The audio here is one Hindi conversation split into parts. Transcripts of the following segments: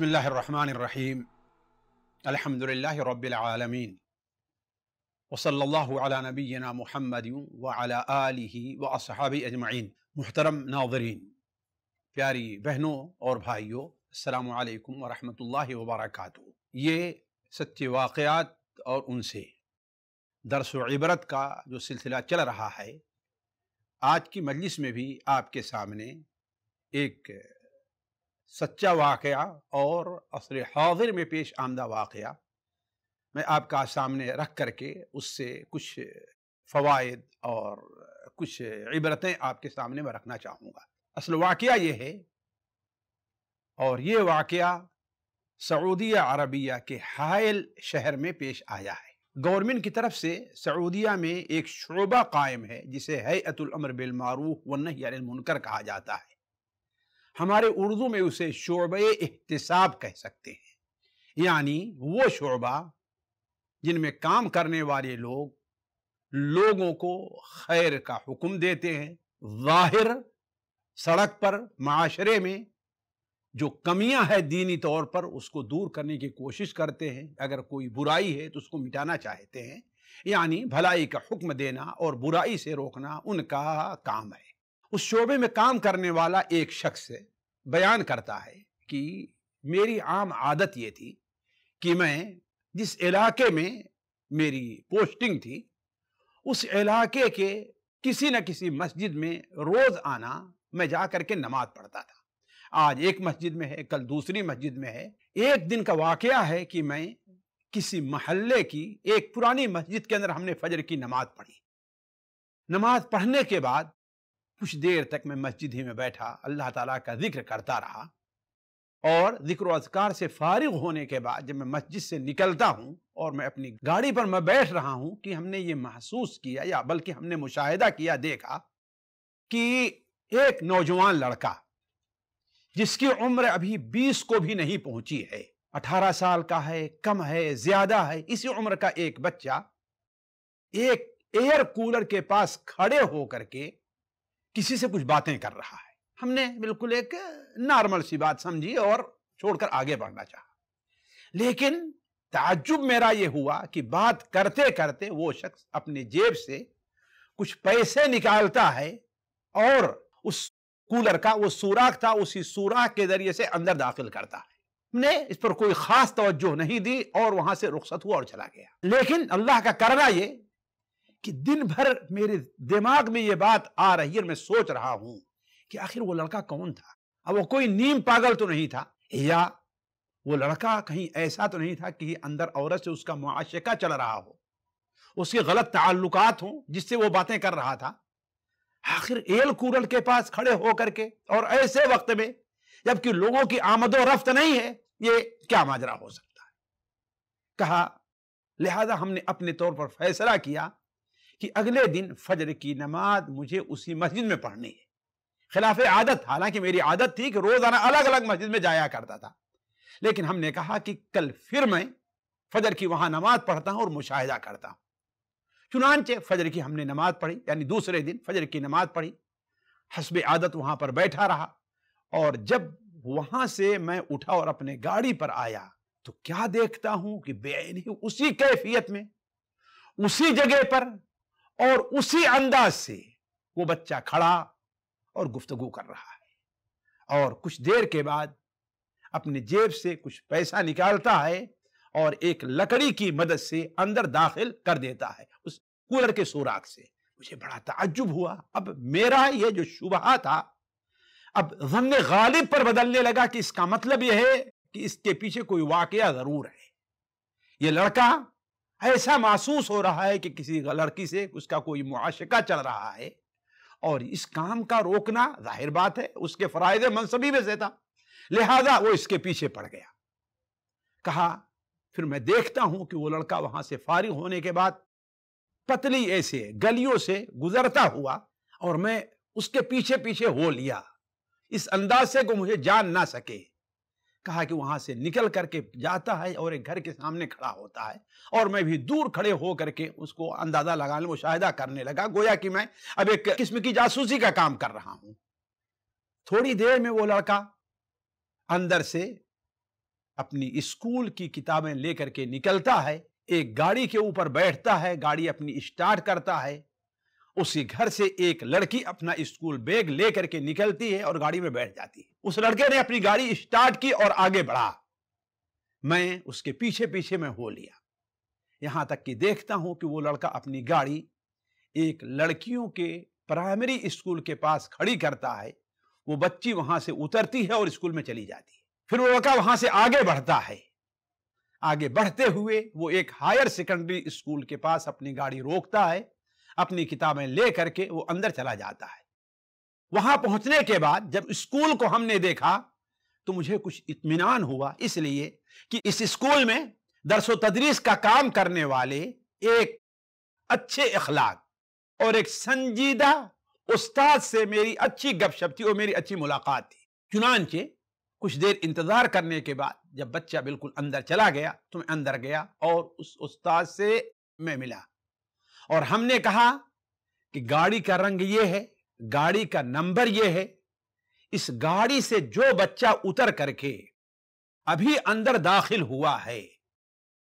الحمد لله رب العالمين وصلى الله على نبينا محمد وعلى व असहाबी अजमाइन محترم ناظرين प्यारी बहनों और भाइयों अस्सलाम वालेकुम रहमतुल्लाहि व बरकातहू ये सच्चे वाकयात और उनसे दरस इबरत का जो सिलसिला चल रहा है आज की मजलिस में भी आपके सामने एक सच्चा वाक़ और असर हाजिर में पेश आमदा वाक़ मैं आपका सामने रख करके उससे कुछ फ़वाद और कुछ इबरतें आपके सामने मैं रखना चाहूँगा असल वाक़ ये है और ये वाक़ सऊदी अरबिया के हायल शहर में पेश आया है गवर्नमेंट की तरफ से सऊदीया में एक शोबा कायम है जिसे हैतुलमर बिलमारूफ व मुनकर कहा जाता है हमारे उर्दू में उसे शोब एहतसाब कह सकते हैं यानी वो शोबा जिनमें काम करने वाले लोग लोगों को खैर का हुक्म देते हैं जाहिर सड़क पर माशरे में जो कमियां है दीनी तौर पर उसको दूर करने की कोशिश करते हैं अगर कोई बुराई है तो उसको मिटाना चाहते हैं यानी भलाई का हुक्म देना और बुराई से रोकना उनका काम है उस शोबे में काम करने वाला एक शख्स बयान करता है कि मेरी आम आदत ये थी कि मैं जिस इलाके में मेरी पोस्टिंग थी उस इलाके के किसी न किसी मस्जिद में रोज़ आना मैं जा कर के नमाज पढ़ता था आज एक मस्जिद में है कल दूसरी मस्जिद में है एक दिन का वाक़ है कि मैं किसी महल्ले की एक पुरानी मस्जिद के अंदर हमने फजर की नमाज पढ़ी नमाज पढ़ने के बाद कुछ देर तक मैं मस्जिद ही में बैठा अल्लाह ताला का जिक्र करता रहा और जिक्र अजकार से फारिग होने के बाद जब मैं मस्जिद से निकलता हूँ और मैं अपनी गाड़ी पर मैं बैठ रहा हूँ कि हमने ये महसूस किया या बल्कि हमने मुशाहिदा किया देखा कि एक नौजवान लड़का जिसकी उम्र अभी बीस को भी नहीं पहुंची है अठारह साल का है कम है ज्यादा है इसी उम्र का एक बच्चा एक एयर कूलर के पास खड़े होकर के किसी से कुछ बातें कर रहा है हमने बिल्कुल एक नॉर्मल सी बात समझी और छोड़कर आगे बढ़ना चाह लेकिन ताजुब मेरा यह हुआ कि बात करते करते वो शख्स अपने जेब से कुछ पैसे निकालता है और उस कूलर का वो सुराख था उसी सुराख के जरिए से अंदर दाखिल करता है ने इस पर कोई खास तवज्जो नहीं दी और वहां से रुखसत हुआ और चला गया लेकिन अल्लाह का करना ये कि दिन भर मेरे दिमाग में ये बात आ रही है मैं सोच रहा हूं कि आखिर वो लड़का कौन था अब वो कोई नीम पागल तो नहीं था या वो लड़का कहीं ऐसा तो नहीं था कि अंदर औरत से उसका मुआशका चल रहा हो उसके गलत ताल्लुकात हों जिससे वो बातें कर रहा था आखिर एल कूरल के पास खड़े होकर के और ऐसे वक्त में जबकि लोगों की आमदो रफ्त नहीं है ये क्या माजरा हो सकता है कहा लिहाजा हमने अपने तौर पर फैसला किया कि अगले दिन फजर की नमाज मुझे उसी मस्जिद में पढ़नी है खिलाफ आदत हालांकि मेरी आदत थी कि रोजाना अलग अलग मस्जिद में जाया करता था लेकिन हमने कहा कि कल फिर मैं फजर की वहां नमाज पढ़ता हूं और मुशाहिदा करता हूं चुनानचे फजर की हमने नमाज पढ़ी यानी दूसरे दिन फजर की नमाज पढ़ी हसब आदत वहां पर बैठा रहा और जब वहां से मैं उठा और अपने गाड़ी पर आया तो क्या देखता हूं कि बेन उसी कैफियत में उसी जगह पर और उसी अंदाज से वो बच्चा खड़ा और गुफ्तगु कर रहा है और कुछ देर के बाद अपने जेब से कुछ पैसा निकालता है और एक लकड़ी की मदद से अंदर दाखिल कर देता है उस कूलर के सुराख से मुझे बड़ा ताज्जुब हुआ अब मेरा यह जो शुबा था अब जमने गालिब पर बदलने लगा कि इसका मतलब यह है कि इसके पीछे कोई वाकया जरूर है यह लड़का ऐसा महसूस हो रहा है कि किसी लड़की से उसका कोई मुआशका चल रहा है और इस काम का रोकना जाहिर बात है उसके फरायदे मनसबी में से था लिहाजा वो इसके पीछे पड़ गया कहा फिर मैं देखता हूं कि वो लड़का वहां से फारिग होने के बाद पतली ऐसे गलियों से गुजरता हुआ और मैं उसके पीछे पीछे हो लिया इस अंदाज से को मुझे जान ना सके कहा कि वहां से निकल करके जाता है और एक घर के सामने खड़ा होता है और मैं भी दूर खड़े हो करके उसको अंदाजा लगाने मुशाहिदा करने लगा गोया कि मैं अब एक किस्म की जासूसी का काम कर रहा हूं थोड़ी देर में वो लड़का अंदर से अपनी स्कूल की किताबें लेकर के निकलता है एक गाड़ी के ऊपर बैठता है गाड़ी अपनी स्टार्ट करता है उसी घर से एक लड़की अपना स्कूल बैग लेकर के निकलती है और गाड़ी में बैठ जाती है उस लड़के ने अपनी गाड़ी स्टार्ट की और आगे बढ़ा मैं उसके पीछे पीछे में हो लिया यहां तक कि देखता हूं कि वो लड़का अपनी गाड़ी एक लड़कियों के प्राइमरी स्कूल के पास खड़ी करता है वो बच्ची वहां से उतरती है और स्कूल में चली जाती है फिर वो लड़का वहां से आगे बढ़ता है आगे बढ़ते हुए वो एक हायर सेकेंडरी स्कूल के पास अपनी गाड़ी रोकता है अपनी किताबें ले करके वो अंदर चला जाता है वहां पहुंचने के बाद जब स्कूल को हमने देखा तो मुझे कुछ इत्मीनान हुआ इसलिए कि इस स्कूल में दरसो तदरीस का काम करने वाले एक अच्छे अखलाक और एक संजीदा उस्ताद से मेरी अच्छी गपशप थी और मेरी अच्छी मुलाकात थी चुनानचे कुछ देर इंतजार करने के बाद जब बच्चा बिल्कुल अंदर चला गया तो मैं अंदर गया और उस उस्ताद से मैं मिला और हमने कहा कि गाड़ी का रंग ये है गाड़ी का नंबर ये है इस गाड़ी से जो बच्चा उतर करके अभी अंदर दाखिल हुआ है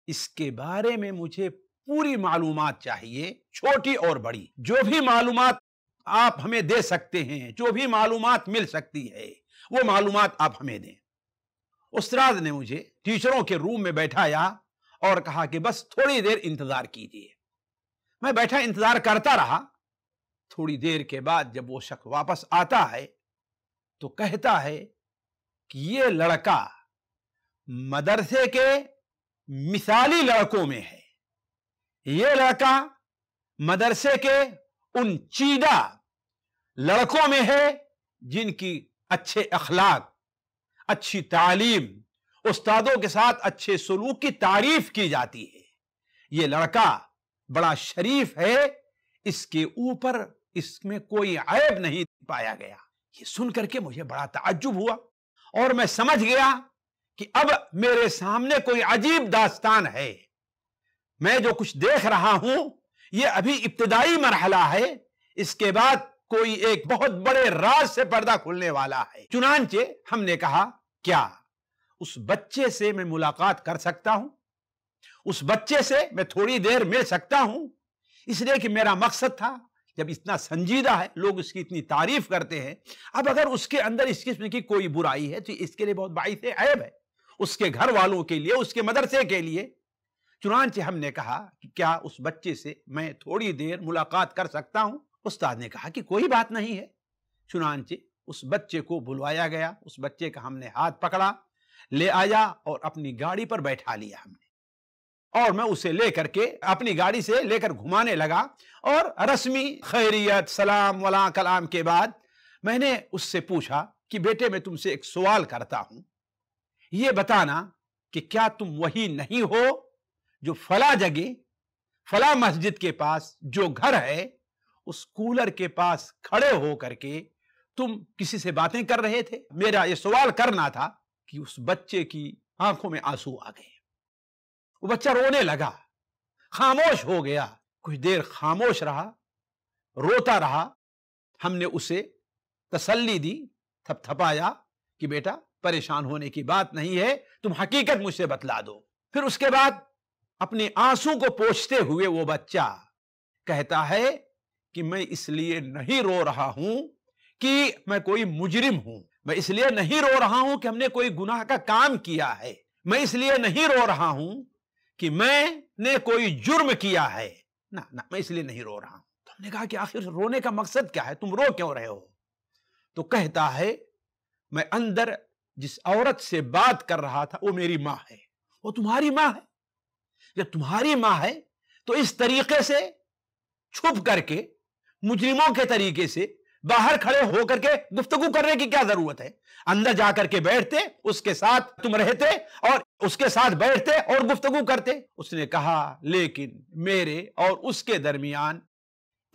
इसके बारे में मुझे पूरी मालूम चाहिए छोटी और बड़ी जो भी मालूम आप हमें दे सकते हैं जो भी मालूम मिल सकती है वो मालूम आप हमें दें उस्ताद ने मुझे टीचरों के रूम में बैठाया और कहा कि बस थोड़ी देर इंतजार कीजिए मैं बैठा इंतजार करता रहा थोड़ी देर के बाद जब वो शख्स वापस आता है तो कहता है कि ये लड़का मदरसे के मिसाली लड़कों में है ये लड़का मदरसे के उन चीदा लड़कों में है जिनकी अच्छे अखलाक अच्छी तालीम उस्तादों के साथ अच्छे सलूक की तारीफ की जाती है ये लड़का बड़ा शरीफ है इसके ऊपर इसमें कोई ऐब नहीं पाया गया ये सुन करके मुझे बड़ा ताज्जुब हुआ और मैं समझ गया कि अब मेरे सामने कोई अजीब दास्तान है मैं जो कुछ देख रहा हूं ये अभी इब्तदाई मरहला है इसके बाद कोई एक बहुत बड़े राज से पर्दा खुलने वाला है चुनानचे हमने कहा क्या उस बच्चे से मैं मुलाकात कर सकता हूं उस बच्चे से मैं थोड़ी देर मिल सकता हूं इसलिए कि मेरा मकसद था जब इतना संजीदा है लोग उसकी इतनी तारीफ करते हैं अब अगर उसके अंदर इस किस्म की कोई बुराई है तो इसके लिए बहुत बाईस ऐब है उसके घर वालों के लिए उसके मदरसे के लिए चुनानचे हमने कहा कि क्या उस बच्चे से मैं थोड़ी देर मुलाकात कर सकता हूं उस्ताद ने कहा कि कोई बात नहीं है चुनानचे उस बच्चे को बुलवाया गया उस बच्चे का हमने हाथ पकड़ा ले आया और अपनी गाड़ी पर बैठा लिया हमने और मैं उसे लेकर के अपनी गाड़ी से लेकर घुमाने लगा और रस्मी खैरियत सलाम वला कलाम के बाद मैंने उससे पूछा कि बेटे मैं तुमसे एक सवाल करता हूं यह बताना कि क्या तुम वही नहीं हो जो फला जगह फला मस्जिद के पास जो घर है उस कूलर के पास खड़े हो करके तुम किसी से बातें कर रहे थे मेरा यह सवाल करना था कि उस बच्चे की आंखों में आंसू आ गए बच्चा रोने लगा खामोश हो गया कुछ देर खामोश रहा रोता रहा हमने उसे तसल्ली दी थपथपाया कि बेटा परेशान होने की बात नहीं है तुम हकीकत मुझसे बतला दो फिर उसके बाद अपने आंसू को पोछते हुए वो बच्चा कहता है कि मैं इसलिए नहीं रो रहा हूं कि मैं कोई मुजरिम हूं मैं इसलिए नहीं रो रहा हूं कि हमने कोई गुनाह का काम किया है मैं इसलिए नहीं रो रहा हूं कि मैंने कोई जुर्म किया है ना ना मैं इसलिए नहीं रो रहा हूं तो हमने कहा कि आखिर रोने का मकसद क्या है तुम रो क्यों रहे हो तो कहता है मैं अंदर जिस औरत से बात कर रहा था वो मेरी माँ है वो तुम्हारी माँ है जब तुम्हारी माँ है तो इस तरीके से छुप करके मुजरिमों के तरीके से बाहर खड़े होकर के गुफ्तगु करने की क्या जरूरत है अंदर जाकर के बैठते उसके साथ तुम रहते और उसके साथ बैठते और गुफ्तगु करते उसने कहा लेकिन मेरे और उसके दरमियान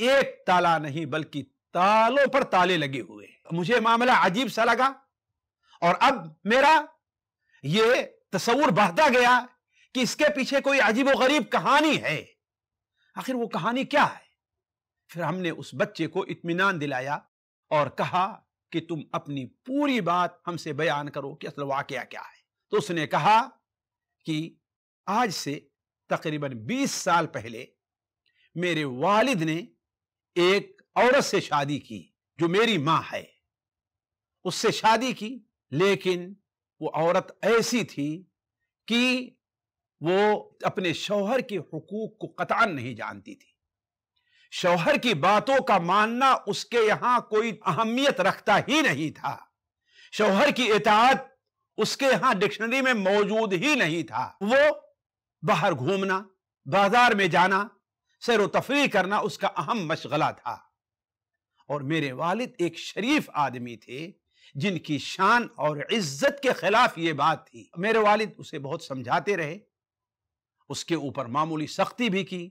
एक ताला नहीं बल्कि तालों पर ताले लगे हुए मुझे मामला अजीब सा लगा और अब मेरा ये तस्वूर बढ़ता गया कि इसके पीछे कोई अजीब गरीब कहानी है आखिर वो कहानी क्या है फिर हमने उस बच्चे को इत्मीनान दिलाया और कहा कि तुम अपनी पूरी बात हमसे बयान करो कि असल वाकया क्या है तो उसने कहा कि आज से तकरीबन 20 साल पहले मेरे वालिद ने एक औरत से शादी की जो मेरी मां है उससे शादी की लेकिन वो औरत ऐसी थी कि वो अपने शौहर के हकूक को कतान नहीं जानती थी शौहर की बातों का मानना उसके यहां कोई अहमियत रखता ही नहीं था शौहर की इतात उसके यहां डिक्शनरी में मौजूद ही नहीं था वो बाहर घूमना बाजार में जाना सैर तफरी करना उसका अहम मशगला था और मेरे वालिद एक शरीफ आदमी थे जिनकी शान और इज्जत के खिलाफ ये बात थी मेरे वालिद उसे बहुत समझाते रहे उसके ऊपर मामूली सख्ती भी की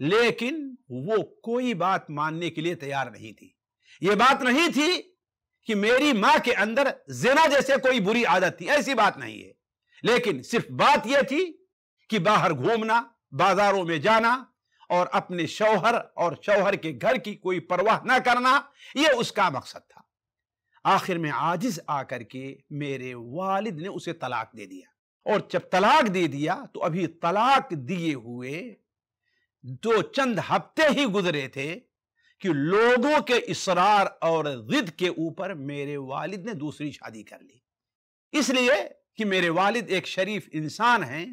लेकिन वो कोई बात मानने के लिए तैयार नहीं थी ये बात नहीं थी कि मेरी मां के अंदर जिना जैसे कोई बुरी आदत थी ऐसी बात नहीं है लेकिन सिर्फ बात यह थी कि बाहर घूमना बाजारों में जाना और अपने शौहर और शौहर के घर की कोई परवाह ना करना यह उसका मकसद था आखिर में आजिज आकर के मेरे वालिद ने उसे तलाक दे दिया और जब तलाक दे दिया तो अभी तलाक दिए हुए दो चंद हफ्ते ही गुजरे थे कि लोगों के इसरार और जिद के ऊपर मेरे वालिद ने दूसरी शादी कर ली इसलिए कि मेरे वालिद एक शरीफ इंसान हैं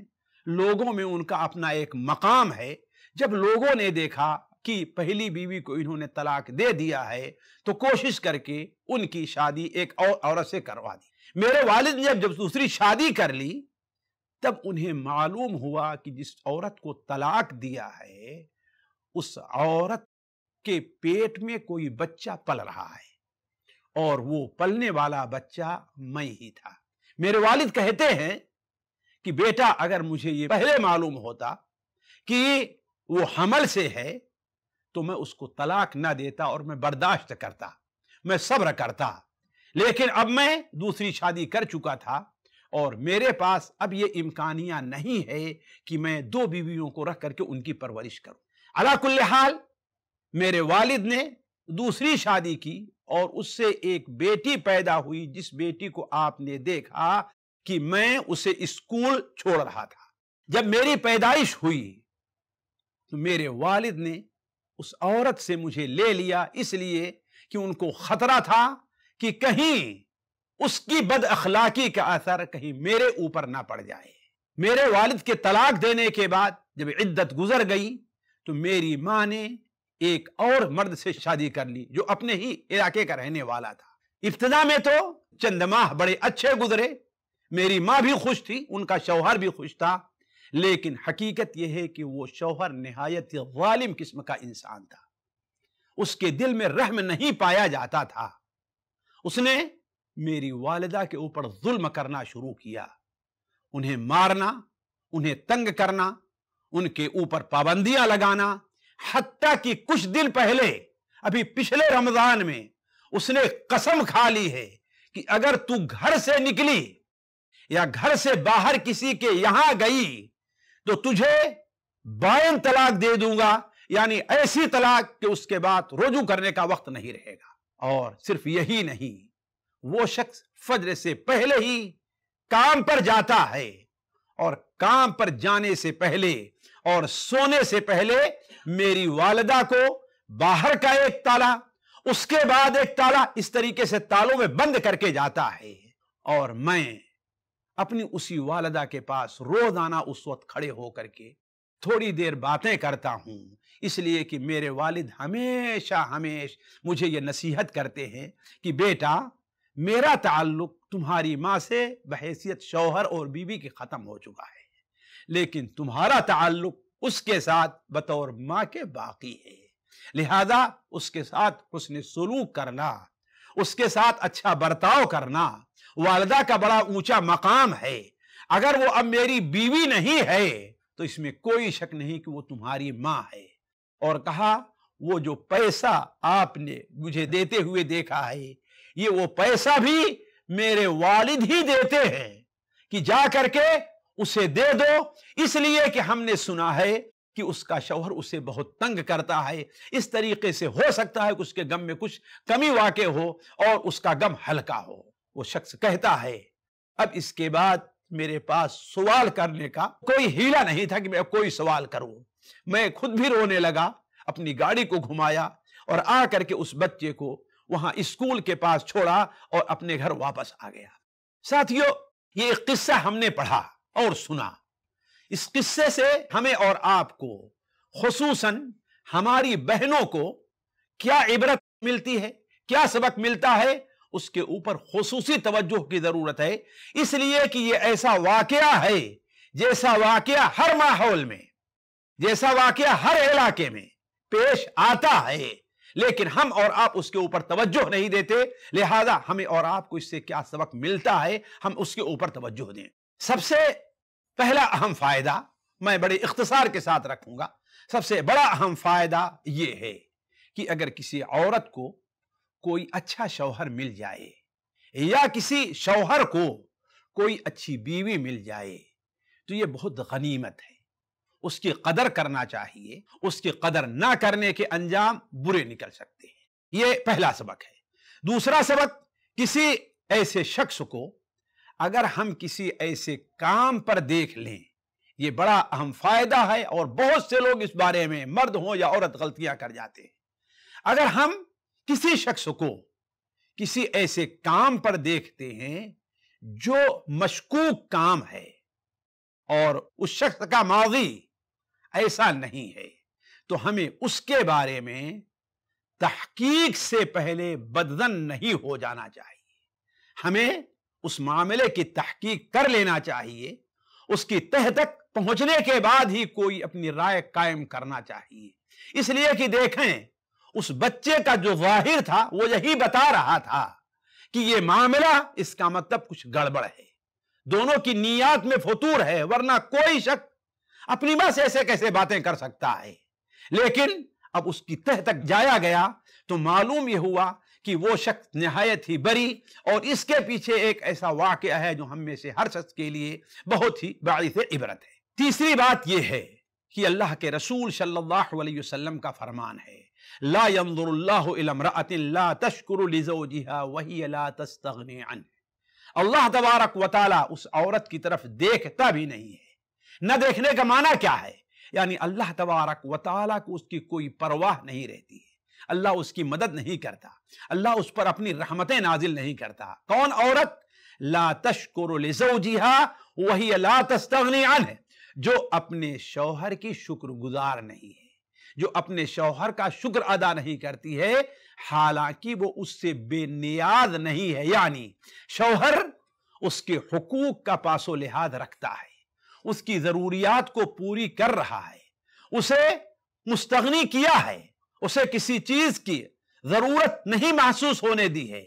लोगों में उनका अपना एक मकाम है जब लोगों ने देखा कि पहली बीवी को इन्होंने तलाक दे दिया है तो कोशिश करके उनकी शादी एक और औरत से करवा दी मेरे वालिद ने जब जब दूसरी शादी कर ली तब उन्हें मालूम हुआ कि जिस औरत को तलाक दिया है उस औरत के पेट में कोई बच्चा पल रहा है और वो पलने वाला बच्चा मैं ही था मेरे वालिद कहते हैं कि बेटा अगर मुझे ये पहले मालूम होता कि वो हमल से है तो मैं उसको तलाक ना देता और मैं बर्दाश्त करता मैं सब्र करता लेकिन अब मैं दूसरी शादी कर चुका था और मेरे पास अब ये इम्कानियां नहीं है कि मैं दो बीवियों को रख करके उनकी परवरिश करूं अलाकुल्ल हाल मेरे वालिद ने दूसरी शादी की और उससे एक बेटी पैदा हुई जिस बेटी को आपने देखा कि मैं उसे स्कूल छोड़ रहा था जब मेरी पैदाइश हुई तो मेरे वालिद ने उस औरत से मुझे ले लिया इसलिए कि उनको खतरा था कि कहीं उसकी बद अखलाकी का असर कहीं मेरे ऊपर ना पड़ जाए मेरे वालिद के तलाक देने के बाद जब इद्दत गुजर गई तो मेरी माँ ने एक और मर्द से शादी कर ली जो अपने ही इलाके का रहने वाला था इब्तदा में तो चंद माह बड़े अच्छे गुजरे मेरी माँ भी खुश थी उनका शौहर भी खुश था लेकिन हकीकत यह है कि वो शौहर नहायत वालिम किस्म का इंसान था उसके दिल में रहम नहीं पाया जाता था उसने मेरी वालदा के ऊपर जुल्म करना शुरू किया उन्हें मारना उन्हें तंग करना उनके ऊपर पाबंदियां लगाना हत्या की कुछ दिन पहले अभी पिछले रमजान में उसने कसम खा ली है कि अगर तू घर से निकली या घर से बाहर किसी के यहां गई तो तुझे बायन तलाक दे दूंगा यानी ऐसी तलाक कि उसके बाद रोजू करने का वक्त नहीं रहेगा और सिर्फ यही नहीं वो शख्स फज्र से पहले ही काम पर जाता है और काम पर जाने से पहले और सोने से पहले मेरी वालदा को बाहर का एक ताला उसके बाद एक ताला इस तरीके से तालों में बंद करके जाता है और मैं अपनी उसी वालदा के पास रोजाना उस वक्त खड़े होकर के थोड़ी देर बातें करता हूं इसलिए कि मेरे वालिद हमेशा हमेश मुझे यह नसीहत करते हैं कि बेटा मेरा ताल्लुक तुम्हारी माँ से बहसीत शौहर और बीवी के ख़त्म हो चुका है लेकिन तुम्हारा ताल्लुक उसके साथ बतौर माँ के बाकी है लिहाजा उसके साथ उसने सलूक करना उसके साथ अच्छा बर्ताव करना वालदा का बड़ा ऊंचा मकाम है अगर वो अब मेरी बीवी नहीं है तो इसमें कोई शक नहीं कि वो तुम्हारी माँ है और कहा वो जो पैसा आपने मुझे देते हुए देखा है ये वो पैसा भी मेरे वालिद ही देते हैं कि जा करके उसे दे दो इसलिए कि हमने सुना है कि उसका शौहर उसे बहुत तंग करता है इस तरीके से हो सकता है कि उसके गम में कुछ कमी वाक़ हो और उसका गम हल्का हो वो शख्स कहता है अब इसके बाद मेरे पास सवाल करने का कोई हीला नहीं था कि मैं कोई सवाल करूं मैं खुद भी रोने लगा अपनी गाड़ी को घुमाया और आ करके उस बच्चे को वहां स्कूल के पास छोड़ा और अपने घर वापस आ गया साथियों ये किस्सा हमने पढ़ा और सुना इस किस्से से हमें और आपको खसूस हमारी बहनों को क्या इबरत मिलती है क्या सबक मिलता है उसके ऊपर खसूसी तवज्जो की जरूरत है इसलिए कि यह ऐसा वाकया है जैसा वाकया हर माहौल में जैसा वाकया हर इलाके में पेश आता है लेकिन हम और आप उसके ऊपर तवज्जो नहीं देते लिहाजा हमें और आपको इससे क्या सबक मिलता है हम उसके ऊपर तवज्जो दें सबसे पहला अहम फायदा मैं बड़े इख्तसार के साथ रखूंगा सबसे बड़ा अहम फायदा यह है कि अगर किसी औरत को कोई अच्छा शौहर मिल जाए या किसी शौहर को कोई अच्छी बीवी मिल जाए तो यह बहुत गनीमत है उसकी कदर करना चाहिए उसकी कदर ना करने के अंजाम बुरे निकल सकते हैं यह पहला सबक है दूसरा सबक किसी ऐसे शख्स को अगर हम किसी ऐसे काम पर देख लें ये बड़ा अहम फायदा है और बहुत से लोग इस बारे में मर्द हो या औरत गलतियां कर जाते हैं अगर हम किसी शख्स को किसी ऐसे काम पर देखते हैं जो मशकूक काम है और उस शख्स का माजी ऐसा नहीं है तो हमें उसके बारे में तहकीक से पहले बदजन नहीं हो जाना चाहिए हमें उस मामले की तहकीक कर लेना चाहिए उसकी तह तक पहुंचने के बाद ही कोई अपनी राय कायम करना चाहिए इसलिए कि देखें उस बच्चे का जो वाहिर था वो यही बता रहा था कि ये मामला इसका मतलब कुछ गड़बड़ है दोनों की नियात में फतूर है वरना कोई शक अपनी मां से ऐसे कैसे बातें कर सकता है लेकिन अब उसकी तह तक जाया गया तो मालूम यह हुआ कि वो शख्स नहायत ही बरी और इसके पीछे एक ऐसा वाक्य है जो हम में से हर शख्स के लिए बहुत ही बड़ी से इबरत है तीसरी बात यह है कि अल्लाह के रसूल सल्लल्लाहु अलैहि वसल्लम का फरमान है ला यमरला तशकुरजिहा वही अला तस्तने अल्लाह तबारक व ताली उस औरत की तरफ देखता भी नहीं है न देखने का माना क्या है यानी अल्लाह तबारक व ताली को उसकी कोई परवाह नहीं रहती अल्लाह उसकी मदद नहीं करता अल्लाह उस पर अपनी रहमतें नाजिल नहीं करता कौन औरत ला तशकुर जिहा वही ला तस्तगनी है जो अपने शौहर की शुक्रगुजार नहीं है जो अपने शौहर का शुक्र अदा नहीं करती है हालांकि वो उससे बेनियाज नहीं है यानी शौहर उसके हकूक का पासो लिहाज रखता है उसकी ज़रूरियात को पूरी कर रहा है उसे मुस्तगनी किया है उसे किसी चीज की जरूरत नहीं महसूस होने दी है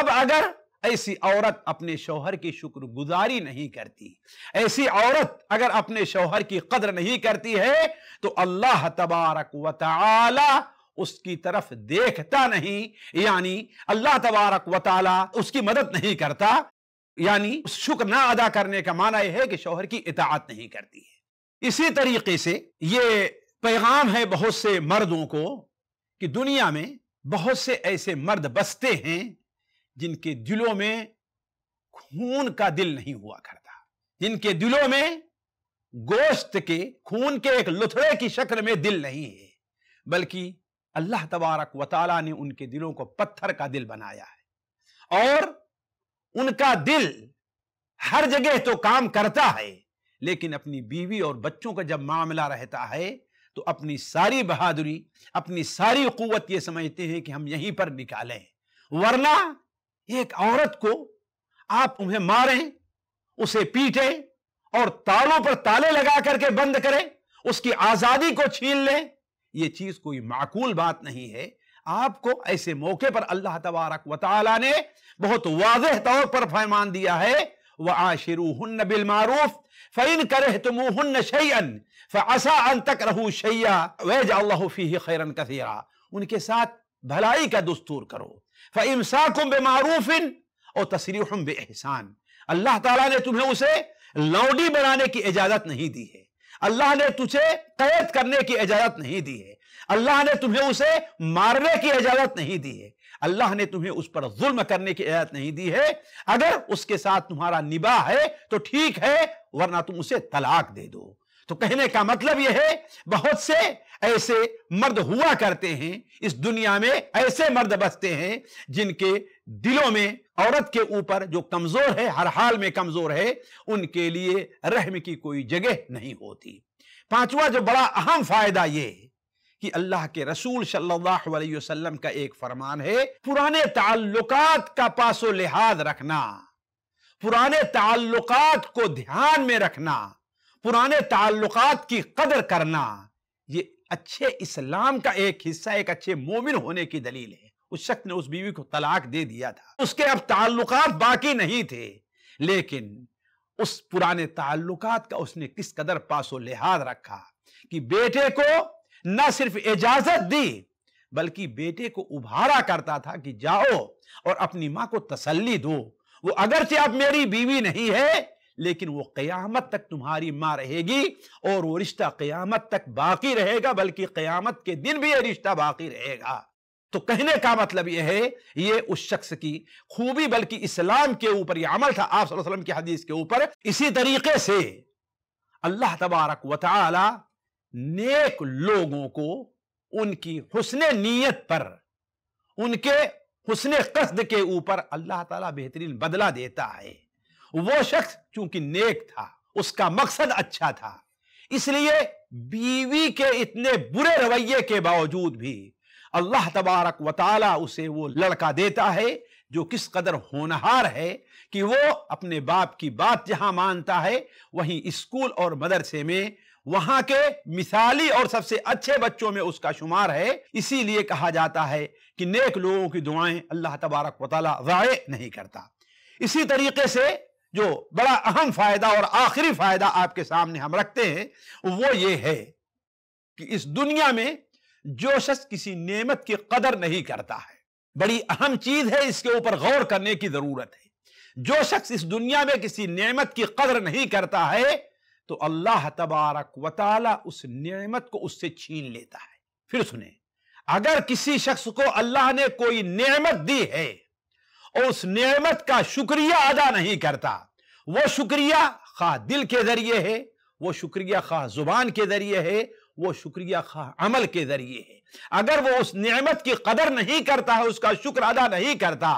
अब अगर ऐसी औरत अपने शोहर की शुक्रगुजारी नहीं करती ऐसी औरत अगर अपने शोहर की कदर नहीं करती है तो अल्लाह तबारक व उसकी तरफ देखता नहीं यानी अल्लाह तबारक व उसकी मदद नहीं करता यानी शुक्र ना अदा करने का माना यह है कि शोहर की इतात नहीं करती है इसी तरीके से ये पैगाम है बहुत से मर्दों को कि दुनिया में बहुत से ऐसे मर्द बसते हैं जिनके दिलों में खून का दिल नहीं हुआ करता जिनके दिलों में गोश्त के खून के एक लुथड़े की शक्ल में दिल नहीं है बल्कि अल्लाह तबारक वाली ने उनके दिलों को पत्थर का दिल बनाया है और उनका दिल हर जगह तो काम करता है लेकिन अपनी बीवी और बच्चों का जब मामला रहता है तो अपनी सारी बहादुरी अपनी सारी कुत ये समझते हैं कि हम यहीं पर निकालें वरना एक औरत को आप उन्हें मारें उसे पीटे और तालों पर ताले लगा करके बंद करें उसकी आजादी को छीन लें यह चीज कोई माकूल बात नहीं है आपको ऐसे मौके पर अल्लाह तबारक वाली ने बहुत वाज तौर पर फैमान दिया है वह आशिरू हन्न बिल मारूफ फैन करे तुम शैन फसा अन तक रहू शैया वैज अल्लाह फ़ी खैरन कसीरा उनके साथ भलाई का दस्तूर करो फ इमसाकुम बे मारूफिन और तसरीहम बे एहसान अल्लाह तला ने तुम्हें उसे लौडी बनाने की इजाज़त नहीं दी है अल्लाह ने तुझे कैद करने की इजाज़त नहीं दी है अल्लाह ने तुम्हें उसे मारने की इजाज़त नहीं दी है अल्लाह ने तुम्हें उस पर जुल्म करने की इजाज़त नहीं दी है अगर उसके साथ तुम्हारा निबाह है तो ठीक है वरना तुम उसे तलाक दे दो तो कहने का मतलब यह है बहुत से ऐसे मर्द हुआ करते हैं इस दुनिया में ऐसे मर्द बसते हैं जिनके दिलों में औरत के ऊपर जो कमजोर है हर हाल में कमजोर है उनके लिए रहम की कोई जगह नहीं होती पांचवा जो बड़ा अहम फायदा यह कि अल्लाह के रसूल सल्लल्लाहु अलैहि वसल्लम का एक फरमान है पुराने ताल्लुकात का पासो लिहाज रखना पुराने ताल्लुकात को ध्यान में रखना पुराने ताल्लुक की कदर करना ये अच्छे इस्लाम का एक हिस्सा एक अच्छे मोमिन होने की दलील है उस शख्स ने उस बीवी को तलाक दे दिया था उसके अब ताल्लुक बाकी नहीं थे लेकिन उस पुराने ताल्लुक का उसने किस कदर पासो लिहाज रखा कि बेटे को न सिर्फ इजाजत दी बल्कि बेटे को उभारा करता था कि जाओ और अपनी मां को तसल्ली दो वो अगरचे अब मेरी बीवी नहीं है लेकिन वो क़यामत तक तुम्हारी माँ रहेगी और वो रिश्ता क़यामत तक बाकी रहेगा बल्कि क़यामत के दिन भी ये रिश्ता बाकी रहेगा तो कहने का मतलब यह है ये उस शख्स की खूबी बल्कि इस्लाम के ऊपर यह अमल था आप वसल्लम की हदीस के ऊपर इसी तरीके से अल्लाह तबारक व नेक लोगों को उनकी हुसन नीयत पर उनके हुसन कस्द के ऊपर अल्लाह ताला बेहतरीन बदला देता है वो शख्स चूंकि नेक था उसका मकसद अच्छा था इसलिए बीवी के इतने बुरे रवैये के बावजूद भी अल्लाह तबारक वाली उसे वो लड़का देता है जो किस कदर होनहार है कि वो अपने बाप की बात जहां मानता है वहीं स्कूल और मदरसे में वहां के मिसाली और सबसे अच्छे बच्चों में उसका शुमार है इसीलिए कहा जाता है कि नेक लोगों की दुआएं अल्लाह तबारक वाले नहीं करता इसी तरीके से जो बड़ा अहम फायदा और आखिरी फायदा आपके सामने हम रखते हैं वो ये है कि इस दुनिया में जो शख्स किसी नेमत की कदर नहीं करता है बड़ी अहम चीज है इसके ऊपर गौर करने की जरूरत है जो शख्स इस दुनिया में किसी नेमत की कदर नहीं करता है तो अल्लाह तबारक वाली उस नेमत को उससे छीन लेता है फिर सुने अगर किसी शख्स को अल्लाह ने कोई नेमत दी है और उस नियमत का शुक्रिया अदा नहीं करता वो शुक्रिया खा दिल के जरिए है वो शुक्रिया खा जुबान के जरिए है वो शुक्रिया खा अमल के जरिए है अगर वो उस नियमत की कदर नहीं करता है उसका शुक्र अदा नहीं करता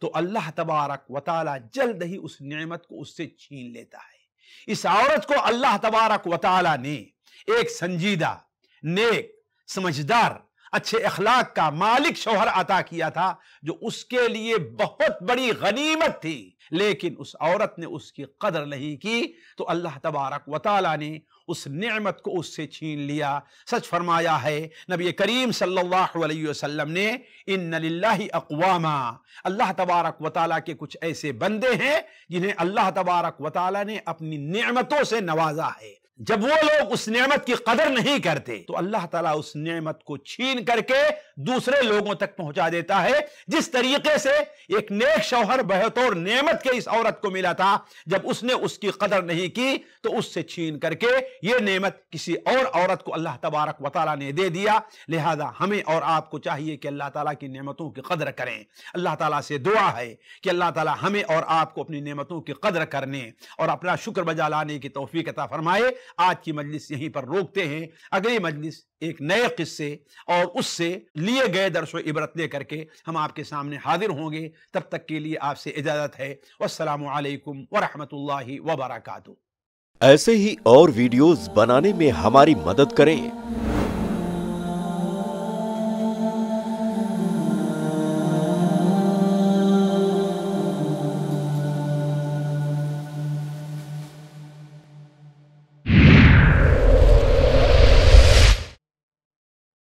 तो अल्लाह तबारक वाली जल्द ही उस नियमत को उससे छीन लेता है इस औरत को अल्लाह तबारक वताल ने एक संजीदा नेक समझदार अच्छे अखलाक का मालिक शोहर अता किया था जो उसके लिए बहुत बड़ी गनीमत थी लेकिन उस औरत ने उसकी कदर नहीं की तो अल्लाह तबारक वाली ने उस नेमत को उससे छीन लिया सच फरमाया है नबी करीम सल्लल्लाहु अलैहि वसल्लम ने इन लाही अकवामा अल्लाह तबारक वाली के कुछ ऐसे बंदे हैं जिन्हें अल्लाह तबारक वाली ने अपनी नेमतों से नवाजा है जब वो लोग उस नेमत की कदर नहीं करते तो अल्लाह ताला उस नेमत को छीन करके दूसरे लोगों तक पहुंचा देता है जिस तरीके से एक नेक शौहर बेहतर नेमत के इस औरत को मिला था जब उसने उसकी कदर नहीं की तो उससे छीन करके ये नेमत किसी और औरत को अल्लाह तबारक वाली ने दे दिया लिहाजा हमें और आपको चाहिए कि अल्लाह ताला की नेमतों की कदर करें अल्लाह ताला से दुआ है कि अल्लाह ताला हमें और आपको अपनी नेमतों की कदर करने और अपना शुक्र बजा लाने की तोफ़ी कता फरमाए आज की मजलिस यहीं पर रोकते हैं अगली मजलिस एक नए किस्से और उससे लिए गए दरस इबरत ले करके हम आपके सामने हाजिर होंगे तब तक के लिए आपसे इजाज़त है वालेकुम वरहमतुल्लाहि वबरकातु ऐसे ही और वीडियोस बनाने में हमारी मदद करें